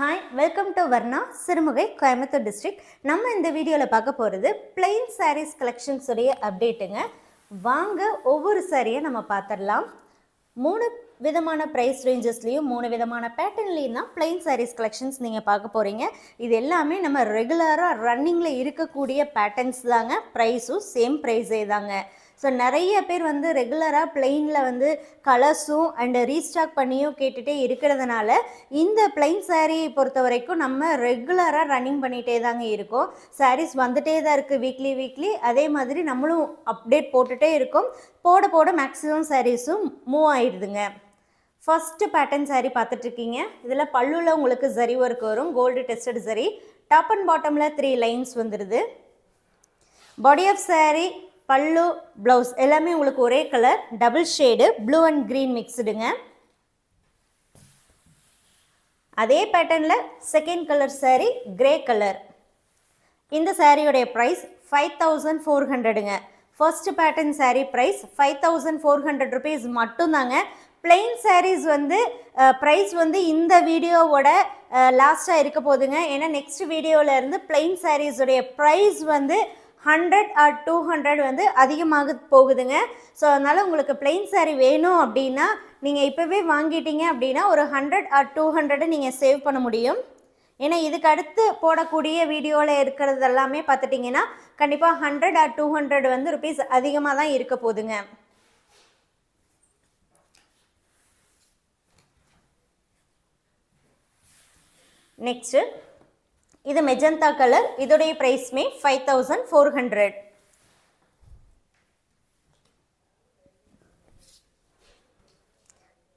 hi welcome to Varna Sirumugai Coimbatore district நம்ம இந்த வீடியோவில் பார்க்க போகிறது பிளெயின் சாரீஸ் கலெக்ஷன்ஸுடைய அப்டேட்டுங்க வாங்க ஒவ்வொரு சாரியை நம்ம பார்த்துடலாம் மூணு விதமான ப்ரைஸ் ரேஞ்சஸ்லேயும் மூணு விதமான பேட்டர்ன்லேயும் தான் பிளெயின் சாரீஸ் கலெக்ஷன்ஸ் நீங்கள் பார்க்க போகிறீங்க இது எல்லாமே நம்ம ரெகுலராக ரன்னிங்கில் இருக்கக்கூடிய பேட்டர்ன்ஸ் தாங்க ப்ரைஸும் சேம் ப்ரைஸே தாங்க ஸோ நிறைய பேர் வந்து ரெகுலராக பிளெயினில் வந்து கலர்ஸும் அண்டு ரீஸ்டாக் பண்ணியும் கேட்டுகிட்டே இருக்கிறதுனால இந்த பிளைன் சாரீ பொறுத்த வரைக்கும் நம்ம ரெகுலராக ரன்னிங் பண்ணிகிட்டே தாங்க இருக்கும் சாரீஸ் வந்துகிட்டே தான் இருக்குது வீக்லி வீக்லி அதே மாதிரி நம்மளும் அப்டேட் போட்டுகிட்டே இருக்கோம் போட போட மேக்ஸிமம் சாரீஸும் மூவ் ஆகிடுதுங்க ஃபஸ்ட்டு பேட்டர்ன் சாரீ பார்த்துட்ருக்கீங்க இதில் பல்லுவில் உங்களுக்கு ஜரி ஒர்க் வரும் கோல்டு டெஸ்டட் சரி டாப் அண்ட் பாட்டமில் த்ரீ லைன்ஸ் வந்துடுது body of saree pallu blouse எல்லாமே உங்களுக்கு ஒரே colour double shade blue and green மிக்ஸ்டுங்க அதே பேட்டர்னில் second colour saree grey colour இந்த சாரியோடைய ப்ரைஸ் ஃபைவ் தௌசண்ட் ஃபோர் ஹண்ட்ரடுங்க first pattern saree price five thousand four hundred rupees மட்டும்தாங்க பிளெயின் சாரீஸ் வந்து ப்ரைஸ் வந்து இந்த வீடியோவோட லாஸ்ட்டாக இருக்க போதுங்க ஏன்னா நெக்ஸ்ட் வீடியோவில் இருந்து பிளெயின் சாரீஸுடைய ப்ரைஸ் வந்து ஹண்ட்ரட் ஆர் டூ ஹண்ட்ரட் வந்து அதிகமாக போகுதுங்க ஸோ அதனால் உங்களுக்கு பிளெயின் சாரீ வேணும் அப்படின்னா நீங்கள் இப்போவே வாங்கிட்டீங்க அப்படின்னா ஒரு ஹண்ட்ரட் ஆர் டூ ஹண்ட்ரட் நீங்கள் சேவ் பண்ண முடியும் ஏன்னா இதுக்கு அடுத்து போடக்கூடிய வீடியோவில் இருக்கிறது எல்லாமே பார்த்துட்டிங்கன்னா கண்டிப்பாக ஹண்ட்ரட் ஆர் டூ ஹண்ட்ரட் வந்து ருபீஸ் அதிகமாக தான் இருக்க போதுங்க நெக்ஸ்ட்டு இது மெஜந்தா கலர் இதோடைய பிரைஸ்மே five thousand four hundred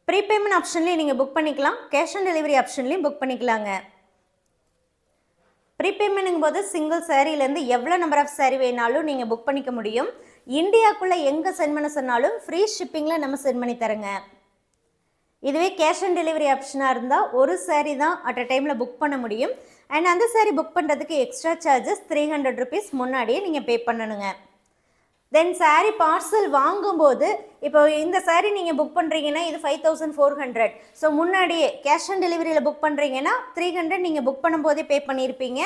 prepayment ஆப்ஷன்லேயும் நீங்கள் புக் பண்ணிக்கலாம் கேஷ் ஆன் டெலிவரி ஆப்ஷன்லேயும் புக் பண்ணிக்கலாங்க ப்ரீபேமெண்ட்டுங்கும் போது சிங்கிள் சேரீலேருந்து எவ்வளோ நம்பர் ஆஃப் சேரீ வேணாலும் நீங்கள் புக் பண்ணிக்க முடியும் இந்தியாவுக்குள்ளே எங்கே சென்ட் பண்ண சொன்னாலும் ஃப்ரீ ஷிப்பிங்கில் நம்ம சென்ட் பண்ணி தருங்க இதுவே கேஷ் ஆன் டெலிவரி ஆப்ஷனாக இருந்தால் ஒரு சேரீ தான் அட் அ டைமில் புக் பண்ண முடியும் அண்ட் அந்த சாரி புக் பண்ணுறதுக்கு extra charges three hundred rupees முன்னாடியே நீங்கள் பே பண்ணணுங்க தென் சாரி பார்சல் வாங்கும்போது இப்போ இந்த சாரி நீங்கள் புக் பண்ணுறீங்கன்னா இது five thousand four hundred so முன்னாடியே கேஷ் ஆன் டெலிவரியில் புக் பண்ணுறீங்கன்னா த்ரீ ஹண்ட்ரட் நீங்கள் புக் பண்ணும்போதே பே பண்ணியிருப்பீங்க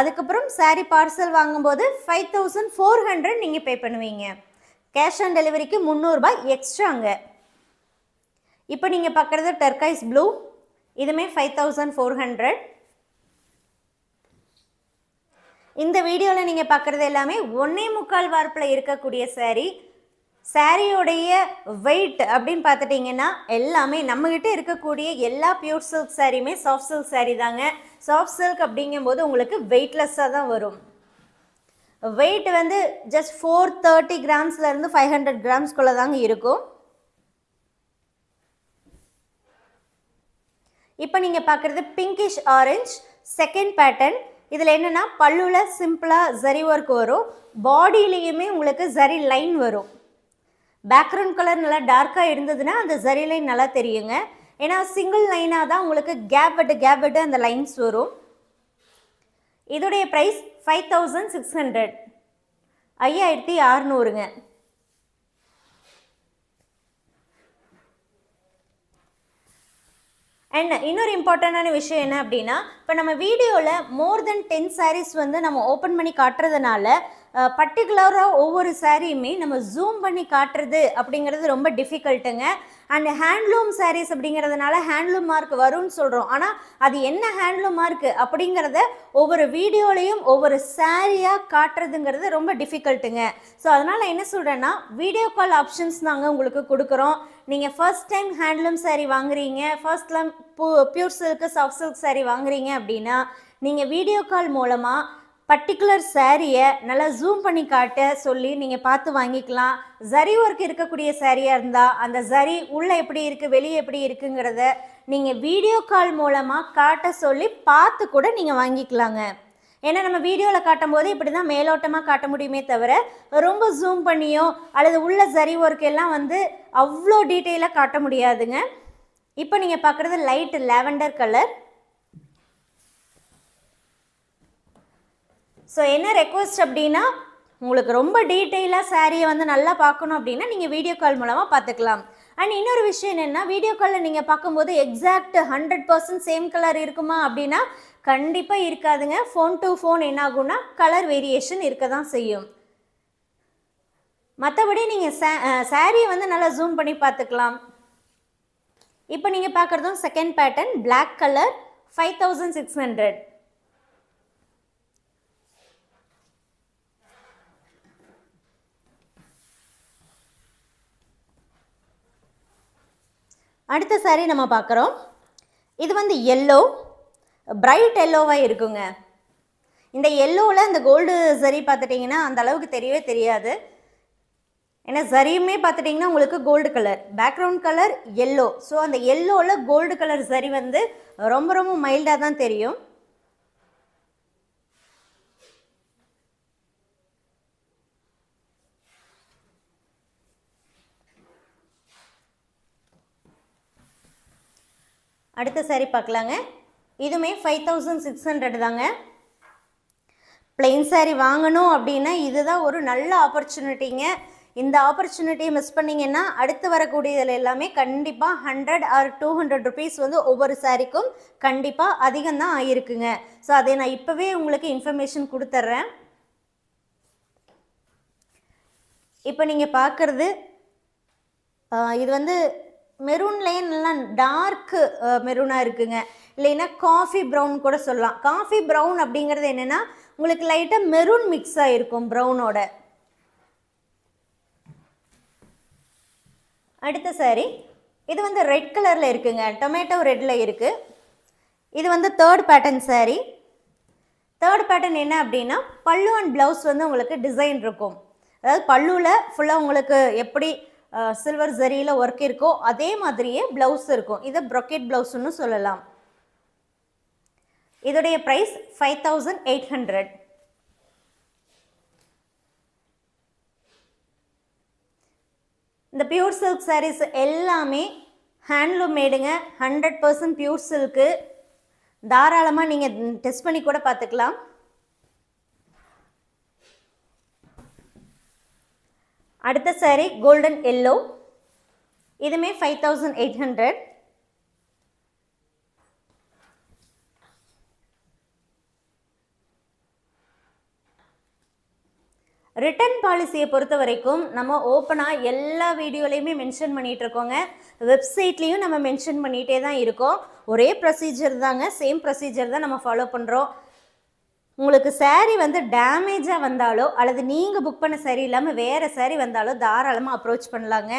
அதுக்கப்புறம் சாரி பார்சல் வாங்கும்போது ஃபைவ் தௌசண்ட் ஃபோர் ஹண்ட்ரட் நீங்கள் பே பண்ணுவீங்க கேஷ் ஆன் டெலிவரிக்கு முந்நூறுபாய் எக்ஸ்ட்ராங்க இப்போ நீங்கள் பார்க்குறது டர்கைஸ் ப்ளூ இதுவுமே ஃபைவ் தௌசண்ட் ஃபோர் ஹண்ட்ரட் இந்த வீடியோவில் நீங்கள் பார்க்குறது எல்லாமே ஒன்றே முக்கால் வார்ப்பில் இருக்கக்கூடிய சேரீ சாரியோடைய வெயிட் அப்படின்னு பார்த்துட்டிங்கன்னா எல்லாமே நம்மகிட்ட இருக்கக்கூடிய எல்லா பியூர் சில்க் சாரியுமே சாஃப்ட் சில்க் சாரி தாங்க சாஃப்ட் சில்க் அப்படிங்கும்போது உங்களுக்கு வெயிட்லெஸ்ஸாக தான் வரும் வெயிட் வந்து ஜஸ்ட் ஃபோர் தேர்ட்டி கிராம்ஸ்லேருந்து ஃபைவ் ஹண்ட்ரட் கிராம்ஸ்குள்ளே தாங்க இருக்கும் இப்போ நீங்கள் பார்க்குறது பிங்கிஷ் ஆரஞ்ச் செகண்ட் பேட்டர்ன் இதில் என்னென்னா பல்லுவில் சிம்பிளாக ஜரி ஒர்க் வரும் பாடியிலையுமே உங்களுக்கு ஜரி லைன் வரும் பேக்ரவுண்ட் கலர் நல்லா டார்க்காக இருந்ததுன்னா அந்த ஜரி லைன் நல்லா தெரியுங்க ஏன்னா சிங்கிள் லைனாக தான் உங்களுக்கு கேப் விட்டு கேப் விட்டு அந்த லைன்ஸ் வரும் இதோடைய price five thousand six hundred ஐயாயிரத்தி அறநூறுங்க அண்ட் இன்னொரு இம்பார்ட்டண்டான விஷயம் என்ன அப்படின்னா இப்போ நம்ம வீடியோவில் மோர் தென் டென் சாரீஸ் வந்து நம்ம ஓப்பன் பண்ணி காட்டுறதுனால பர்டிகுலராக ஒவ்வொரு சாரியுமே நம்ம ஜூம் பண்ணி காட்டுறது அப்படிங்கிறது ரொம்ப டிஃபிகல்ட்டுங்க அண்ட் ஹேண்ட்லூம் சாரீஸ் அப்படிங்கிறதுனால ஹேண்ட்லூம் மார்க் வரும்னு சொல்கிறோம் ஆனால் அது என்ன ஹேண்ட்லூம் மார்க் அப்படிங்கிறத ஒவ்வொரு வீடியோலையும் ஒவ்வொரு சாரியாக காட்டுறதுங்கிறது ரொம்ப டிஃபிகல்ட்டுங்க ஸோ அதனால் என்ன சொல்கிறேன்னா வீடியோ கால் ஆப்ஷன்ஸ் நாங்கள் உங்களுக்கு கொடுக்குறோம் நீங்கள் ஃபர்ஸ்ட் டைம் ஹேண்ட்லூம் சாரீ வாங்குறீங்க ஃபர்ஸ்ட் டைம் பூ pure silk soft silk saree வாங்குறீங்க அப்படின்னா நீங்கள் வீடியோ கால் மூலமாக பர்டிகுலர் சேரீயை நல்லா ஜூம் பண்ணி காட்ட சொல்லி நீங்கள் பார்த்து வாங்கிக்கலாம் ஜரி ஒர்க் இருக்கக்கூடிய சேரீயாக இருந்தால் அந்த ஜரி உள்ளே எப்படி இருக்குது வெளியே எப்படி இருக்குங்கிறத நீங்கள் வீடியோ கால் மூலமாக காட்ட சொல்லி பார்த்து கூட நீங்கள் வாங்கிக்கலாங்க ஏன்னா நம்ம வீடியோவில் காட்டும் போது இப்படி தான் மேலோட்டமாக காட்ட முடியுமே தவிர ரொம்ப ஜூம் பண்ணியோ அல்லது உள்ள சரி ஒர்க் எல்லாம் வந்து அவ்வளோ டீட்டெயிலாக காட்ட முடியாதுங்க இப்போ நீங்கள் பார்க்குறது லைட் லேவண்டர் கலர் ஸோ என்ன ரெக்வஸ்ட் அப்படின்னா உங்களுக்கு ரொம்ப டீட்டெயிலாக சாரியை வந்து நல்லா பார்க்கணும் அப்படின்னா நீங்கள் வீடியோ கால் மூலமாக பார்த்துக்கலாம் அண்ட் இன்னொரு விஷயம் என்னென்னா வீடியோ காலில் நீங்கள் பார்க்கும்போது exact hundred percent same colour இருக்குமா அப்படின்னா கண்டிப்பாக இருக்காதுங்க ஃபோன் டு ஃபோன் என்னாகும்னா கலர் வேரியேஷன் இருக்க தான் செய்யும் மற்றபடி நீங்கள் சே சாரியை வந்து நல்லா ஜூம் பண்ணி பார்த்துக்கலாம் இப்போ நீங்கள் பார்க்குறதும் second pattern black colour five thousand six hundred அடுத்த சாரீ நம்ம பார்க்குறோம் இது வந்து எல்லோ பிரைட் எல்லோவாக இருக்குங்க இந்த எல்லோவில் இந்த கோல்டு சரி பார்த்துட்டிங்கன்னா அந்த அளவுக்கு தெரியவே தெரியாது ஏன்னா சரியுமே பார்த்துட்டிங்கன்னா உங்களுக்கு gold colour background colour yellow so அந்த எல்லோவில் கோல்டு கலர் சரி வந்து ரொம்ப ரொம்ப மைல்டாக தான் தெரியும் அடுத்த சாரி பார்க்கலாங்க இதுவுமே ஃபைவ் தௌசண்ட் சிக்ஸ் ஹண்ட்ரட் தாங்க பிளெயின் சாரி வாங்கணும் அப்படின்னா இதுதான் ஒரு நல்ல ஆப்பர்ச்சுனிட்டிங்க இந்த ஆப்பர்ச்சுனிட்டியை மிஸ் பண்ணிங்கன்னா அடுத்து வரக்கூடியதில் எல்லாமே கண்டிப்பாக hundred or two hundred rupees வந்து ஒவ்வொரு சாரிக்கும் கண்டிப்பாக அதிகம்தான் ஆகிருக்குங்க ஸோ அதை நான் இப்போவே உங்களுக்கு இன்ஃபர்மேஷன் கொடுத்துட்றேன் இப்போ நீங்கள் பார்க்குறது இது வந்து மெரூன்லேயே நல்லா டார்க்கு மெரூனாக இருக்குங்க இல்லைன்னா காஃபி ப்ரௌன் கூட சொல்லலாம் காஃபி ப்ரௌன் அப்படிங்கிறது என்னென்னா உங்களுக்கு லைட்டாக மெரூன் மிக்ஸ் ஆகிருக்கும் ப்ரௌனோட அடுத்த சாரி இது வந்து ரெட் கலரில் இருக்குங்க டொமேட்டோ ரெட்டில் இருக்குது இது வந்து third pattern saree third pattern என்ன அப்படின்னா பல்லு அண்ட் ப்ளவுஸ் வந்து உங்களுக்கு டிசைன் இருக்கும் அதாவது பல்லுவில் ஃபுல்லாக உங்களுக்கு எப்படி சில்வர் ஜரியில் ஒர்க் இருக்கோ அதே மாதிரியே ப்ளவுஸ் இருக்கும் இதை ப்ரொக்கெட் ப்ளவுஸ்ன்னு சொல்லலாம் இதோடைய price five thousand eight hundred இந்த பியூர் சில்க் சாரீஸ் எல்லாமே ஹேண்ட்லூம் மேடுங்க ஹண்ட்ரட் பர்சன்ட் பியூர் சில்க்கு தாராளமாக நீங்கள் டெஸ்ட் பண்ணி கூட பார்த்துக்கலாம் அடுத்த சாரி கோல்டன் எல்லோ இதுமே five thousand eight hundred return பாலிசியை பொறுத்த வரைக்கும் நம்ம ஓப்பனாக எல்லா வீடியோலையுமே மென்ஷன் பண்ணிகிட்டு இருக்கோங்க வெப்சைட்லேயும் நம்ம மென்ஷன் பண்ணிகிட்டே தான் இருக்கோம் ஒரே ப்ரொசீஜர் தாங்க சேம் ப்ரொசீஜர் தான் நம்ம ஃபாலோ பண்ணுறோம் உங்களுக்கு சேரீ வந்து டேமேஜாக வந்தாலோ அல்லது நீங்கள் புக் பண்ண சரி இல்லாமல் வேறு சேரீ வந்தாலோ தாராளமாக அப்ரோச் பண்ணலாங்க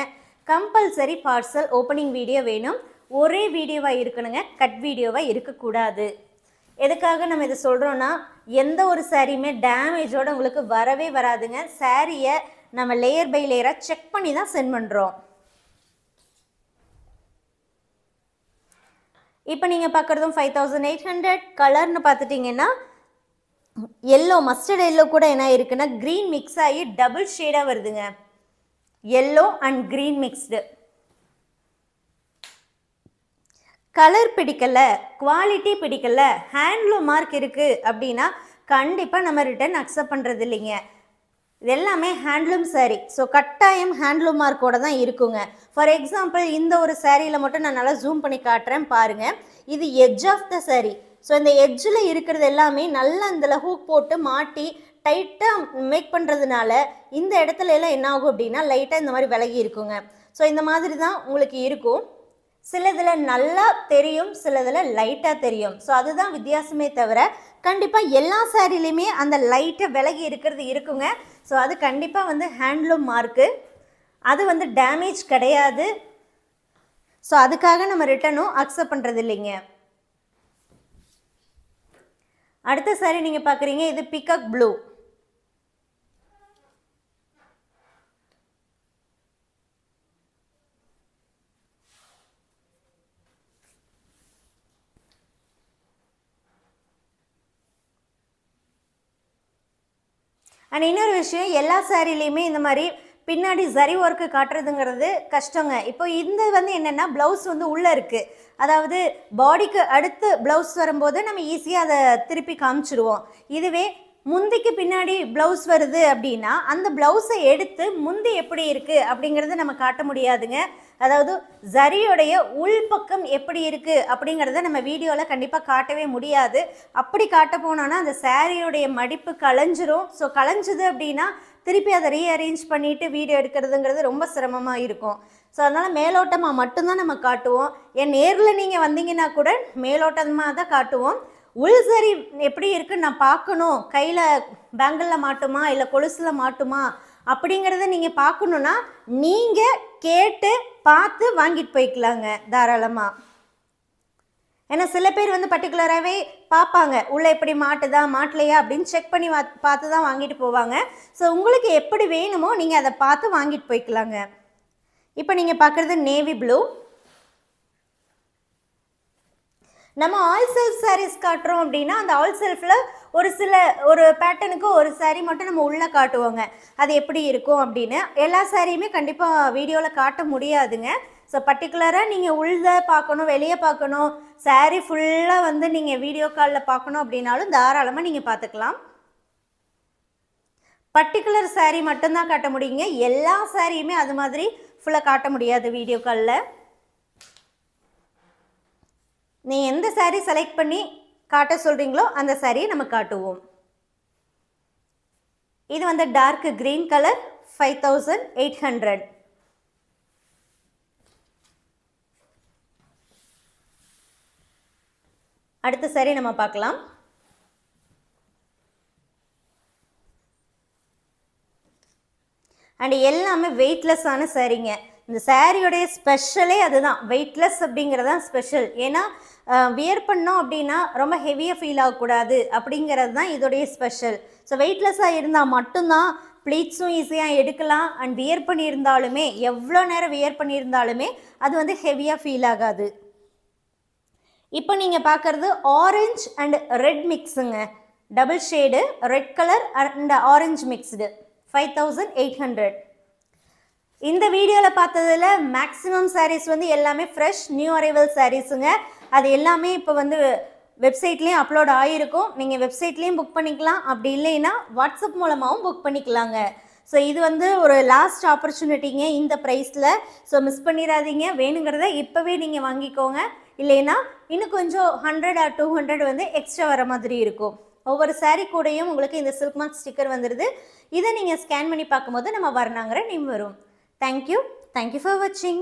கம்பல்சரி பார்சல் ஓப்பனிங் வீடியோ வேணும் ஒரே வீடியோவாக இருக்கணுங்க கட் வீடியோவாக இருக்கக்கூடாது எதுக்காக நம்ம இதை சொல்கிறோன்னா எந்த ஒரு சாரியுமே டேமேஜோடு உங்களுக்கு வரவே வராதுங்க சாரியை நம்ம லேயர் பை லேயராக செக் பண்ணி தான் சென்ட் பண்ணுறோம் இப்போ நீங்கள் பார்க்குறதும் ஃபைவ் தௌசண்ட் எயிட் ஹண்ட்ரட் கலர்னு பார்த்துட்டிங்கன்னா எல்லோ மஸ்டர்ட் எல்லோ கூட என்ன இருக்குன்னா க்ரீன் மிக்ஸ் ஆகி டபுள் ஷேடாக வருதுங்க yellow and green mixed colour பிடிக்கல குவாலிட்டி பிடிக்கல ஹேண்ட்லூம் மார்க் இருக்குது அப்படின்னா கண்டிப்பாக நம்ம ரிட்டர்ன் அக்செப்ட் பண்ணுறது இல்லைங்க இது எல்லாமே ஹேண்ட்லூம் சாரீ ஸோ கட்டாயம் ஹேண்ட்லூம் மார்க்கோட தான் இருக்குங்க ஃபார் எக்ஸாம்பிள் இந்த ஒரு சேரீயில் மட்டும் நான் நல்லா ஜூம் பண்ணி காட்டுறேன் பாருங்கள் இது edge of the saree so இந்த எட்ஜில் இருக்கிறது எல்லாமே நல்லா இதில் ஹூக் போட்டு மாட்டி டைட்டாக மேக் பண்ணுறதுனால இந்த இடத்துல எல்லாம் என்ன ஆகும் அப்படின்னா லைட்டாக இந்த மாதிரி விலகி இருக்குங்க ஸோ இந்த மாதிரி தான் உங்களுக்கு இருக்கும் சிலதில் நல்லா தெரியும் சிலதில் லைட்டாக தெரியும் ஸோ அதுதான் வித்தியாசமே தவிர கண்டிப்பாக எல்லா சாரிலையுமே அந்த லைட்டை விலகி இருக்கிறது இருக்குங்க ஸோ அது கண்டிப்பாக வந்து ஹேண்ட்லூம் மார்க்கு அது வந்து டேமேஜ் கிடையாது ஸோ அதுக்காக நம்ம ரிட்டனும் அக்செப்ட் பண்ணுறது இல்லைங்க அடுத்த சாரி நீங்கள் பார்க்குறீங்க இது பிக்கக் ப்ளூ அண்ட் இன்னொரு விஷயம் எல்லா சாரிலையுமே இந்த மாதிரி பின்னாடி சரி ஒர்க்கு காட்டுறதுங்கிறது கஷ்டங்க இப்போ இந்த வந்து என்னென்னா ப்ளவுஸ் வந்து உள்ளே இருக்குது அதாவது பாடிக்கு அடுத்து ப்ளவுஸ் வரும்போது நம்ம ஈஸியாக அதை திருப்பி காமிச்சிடுவோம் இதுவே முந்திக்கு பின்னாடி ப்ளவுஸ் வருது அப்படின்னா அந்த ப்ளவுஸை எடுத்து முந்தி எப்படி இருக்குது அப்படிங்கிறத நம்ம காட்ட முடியாதுங்க அதாவது ஜரியுடைய உள்பக்கம் எப்படி இருக்குது அப்படிங்கிறத நம்ம வீடியோவில் கண்டிப்பாக காட்டவே முடியாது அப்படி காட்ட போனோன்னா அந்த சாரியுடைய மடிப்பு களைஞ்சிரும் ஸோ களைஞ்சுது அப்படின்னா திருப்பி அதை ரீஅரேஞ்ச் பண்ணிவிட்டு வீடியோ எடுக்கிறதுங்கிறது ரொம்ப சிரமமாக இருக்கும் ஸோ அதனால் மேலோட்டமாக மட்டும்தான் நம்ம காட்டுவோம் என் நேரில் நீங்கள் வந்தீங்கன்னா கூட மேலோட்டமாக தான் காட்டுவோம் உள்சரி எப்படி இருக்குன்னு நான் பார்க்கணும் கையில் பேங்கிளில் மாட்டுமா இல்லை கொலுசில் மாட்டுமா அப்படிங்கிறத நீங்கள் பார்க்கணுன்னா நீங்கள் கேட்டு பார்த்து வாங்கிட்டு போய்க்கலாங்க தாராளமாக ஏன்னா சில பேர் வந்து பர்டிகுலராகவே பார்ப்பாங்க உள்ளே எப்படி மாட்டுதா மாட்டலையா அப்படின்னு செக் பண்ணி பார்த்து தான் வாங்கிட்டு போவாங்க ஸோ உங்களுக்கு எப்படி வேணுமோ நீங்கள் அதை பார்த்து வாங்கிட்டு போய்க்கலாங்க இப்போ நீங்கள் பார்க்குறது நேவி ப்ளூ நம்ம ஆல் செல்ஃப் சாரீஸ் காட்டுறோம் அப்படின்னா அந்த ஆல் செல்ஃபில் ஒரு சில ஒரு பேட்டனுக்கு ஒரு சாரீ மட்டும் நம்ம உள்ளே காட்டுவோங்க அது எப்படி இருக்கும் அப்படின்னு எல்லா சாரியுமே கண்டிப்பாக வீடியோவில் காட்ட முடியாதுங்க ஸோ பர்டிகுலராக நீங்கள் உள்ளே பார்க்கணும் வெளியே பார்க்கணும் சாரீ ஃபுல்லாக வந்து நீங்கள் வீடியோ காலில் பார்க்கணும் அப்படின்னாலும் தாராளமாக நீங்கள் பார்த்துக்கலாம் பர்டிகுலர் சாரீ மட்டும்தான் காட்ட முடியுங்க எல்லா சாரியுமே அது மாதிரி ஃபுல்லாக காட்ட முடியாது வீடியோ காலில் நீ எந்த சாரீ செலக்ட் பண்ணி காட்ட சொல்கிறீங்களோ அந்த சாரியை நம்ம காட்டுவோம் இது வந்து dark green colour five thousand eight hundred அடுத்த சரி நம்ம பார்க்கலாம் அண்ட் எல்லாமே வெயிட்லெஸ்ஸான சாரீங்க இந்த சாரியுடைய ஸ்பெஷலே அதுதான் வெயிட்லெஸ் அப்படிங்கிறது தான் ஸ்பெஷல் ஏன்னா வியர் பண்ணோம் அப்படின்னா ரொம்ப ஹெவியாக ஃபீல் ஆகக்கூடாது அப்படிங்கிறது தான் இதோடைய ஸ்பெஷல் ஸோ வெயிட்லெஸ்ஸாக இருந்தால் மட்டும்தான் ப்ளீட்ஸும் ஈஸியாக எடுக்கலாம் அண்ட் வியர் பண்ணியிருந்தாலுமே எவ்வளோ நேரம் வியர் பண்ணியிருந்தாலுமே அது வந்து ஹெவியாக ஃபீல் ஆகாது இப்போ நீங்கள் பார்க்குறது ஆரஞ்ச் அண்ட் ரெட் மிக்ஸுங்க double shade red colour and orange mixed five thousand eight இந்த வீடியோவில் பார்த்ததில் மேக்ஸிமம் சாரீஸ் வந்து எல்லாமே ஃப்ரெஷ் நியூ அரைவல் சாரீஸுங்க அது எல்லாமே இப்போ வந்து வெப்சைட்லேயும் அப்லோட் ஆகிருக்கும் நீங்கள் வெப்சைட்லேயும் புக் பண்ணிக்கலாம் அப்படி இல்லைன்னா வாட்ஸ்அப் மூலமாகவும் புக் பண்ணிக்கலாங்க ஸோ இது வந்து ஒரு லாஸ்ட் ஆப்பர்ச்சுனிட்டிங்க இந்த ப்ரைஸில் ஸோ மிஸ் பண்ணிடாதீங்க வேணுங்கிறத இப்போவே நீங்கள் வாங்கிக்கோங்க இல்லைன்னா இன்னும் கொஞ்சம் ஹண்ட்ரட் ஆர் டூ ஹண்ட்ரட் வந்து எக்ஸ்ட்ரா வர மாதிரி இருக்கும் ஒவ்வொரு சாரீ கூடையும் உங்களுக்கு இந்த சில்க் மார்க் ஸ்டிக்கர் வந்துடுது இதை நீங்கள் ஸ்கேன் பண்ணி பார்க்கும்போது நம்ம வரணாங்கிற நேம் வரும் தேங்க்யூ தேங்க்யூ ஃபார் வாட்சிங்